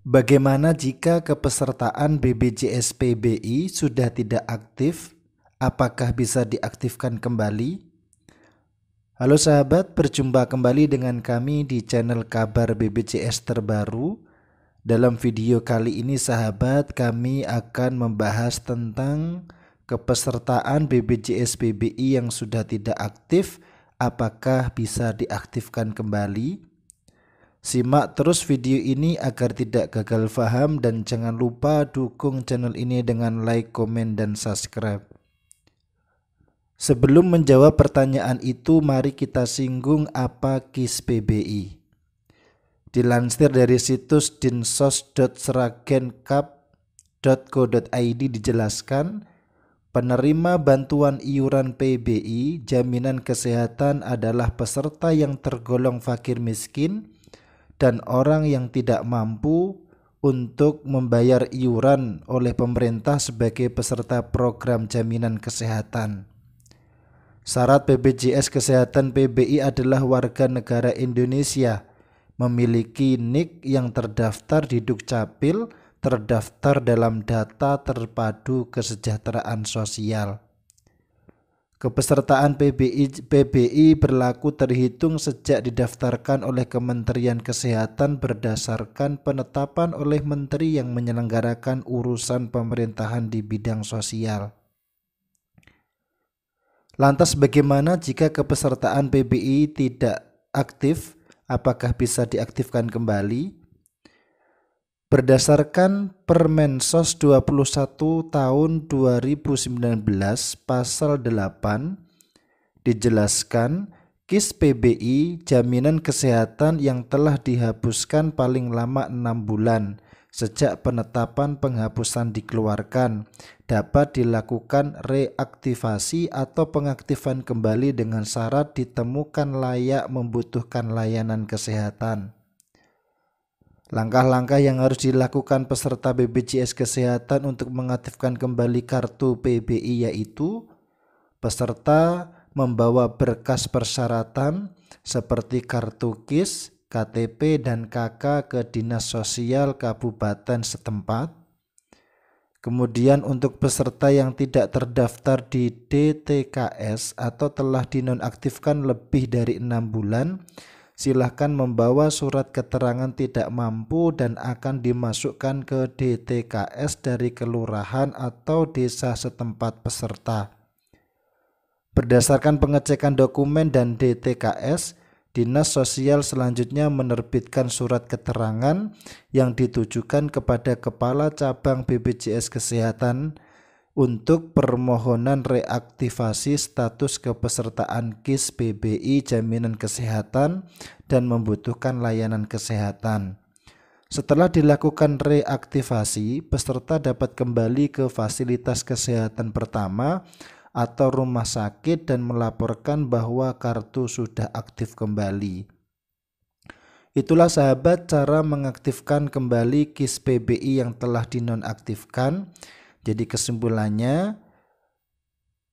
Bagaimana jika kepesertaan BBJS PBI sudah tidak aktif? Apakah bisa diaktifkan kembali? Halo sahabat, berjumpa kembali dengan kami di channel kabar BBJS terbaru. Dalam video kali ini sahabat, kami akan membahas tentang kepesertaan BBJS PBI yang sudah tidak aktif, apakah bisa diaktifkan kembali? Simak terus video ini agar tidak gagal paham dan jangan lupa dukung channel ini dengan like, komen, dan subscribe. Sebelum menjawab pertanyaan itu, mari kita singgung apa KIS PBI. Dilansir dari situs dinsos.seragenkap.co.id dijelaskan, penerima bantuan iuran PBI jaminan kesehatan adalah peserta yang tergolong fakir miskin, dan orang yang tidak mampu untuk membayar iuran oleh pemerintah sebagai peserta program jaminan kesehatan. Syarat BPJS Kesehatan PBI adalah warga negara Indonesia memiliki NIK yang terdaftar di Dukcapil, terdaftar dalam data terpadu kesejahteraan sosial. Kepesertaan PBI, PBI berlaku terhitung sejak didaftarkan oleh Kementerian Kesehatan berdasarkan penetapan oleh menteri yang menyelenggarakan urusan pemerintahan di bidang sosial. Lantas bagaimana jika kepesertaan PBI tidak aktif? Apakah bisa diaktifkan kembali? Berdasarkan Permensos 21 tahun 2019 pasal 8 dijelaskan KIS PBI jaminan kesehatan yang telah dihapuskan paling lama enam bulan sejak penetapan penghapusan dikeluarkan dapat dilakukan reaktivasi atau pengaktifan kembali dengan syarat ditemukan layak membutuhkan layanan kesehatan. Langkah-langkah yang harus dilakukan peserta BPJS Kesehatan untuk mengaktifkan kembali kartu PBI yaitu peserta membawa berkas persyaratan seperti kartu KIS, KTP, dan KK ke Dinas Sosial Kabupaten setempat. Kemudian untuk peserta yang tidak terdaftar di DTKS atau telah dinonaktifkan lebih dari enam bulan, silahkan membawa surat keterangan tidak mampu dan akan dimasukkan ke DTKS dari kelurahan atau desa setempat peserta. Berdasarkan pengecekan dokumen dan DTKS, Dinas Sosial selanjutnya menerbitkan surat keterangan yang ditujukan kepada Kepala Cabang BPJS Kesehatan untuk permohonan reaktivasi status kepesertaan KIS PBI jaminan kesehatan dan membutuhkan layanan kesehatan. Setelah dilakukan reaktivasi, peserta dapat kembali ke fasilitas kesehatan pertama atau rumah sakit dan melaporkan bahwa kartu sudah aktif kembali. Itulah sahabat cara mengaktifkan kembali KIS PBI yang telah dinonaktifkan. Jadi kesimpulannya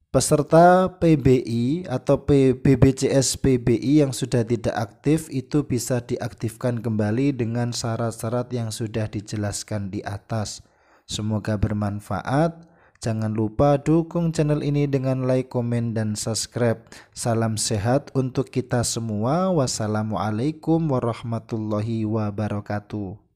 peserta PBI atau PBCS PBI yang sudah tidak aktif itu bisa diaktifkan kembali dengan syarat-syarat yang sudah dijelaskan di atas. Semoga bermanfaat. Jangan lupa dukung channel ini dengan like, komen, dan subscribe. Salam sehat untuk kita semua. Wassalamualaikum warahmatullahi wabarakatuh.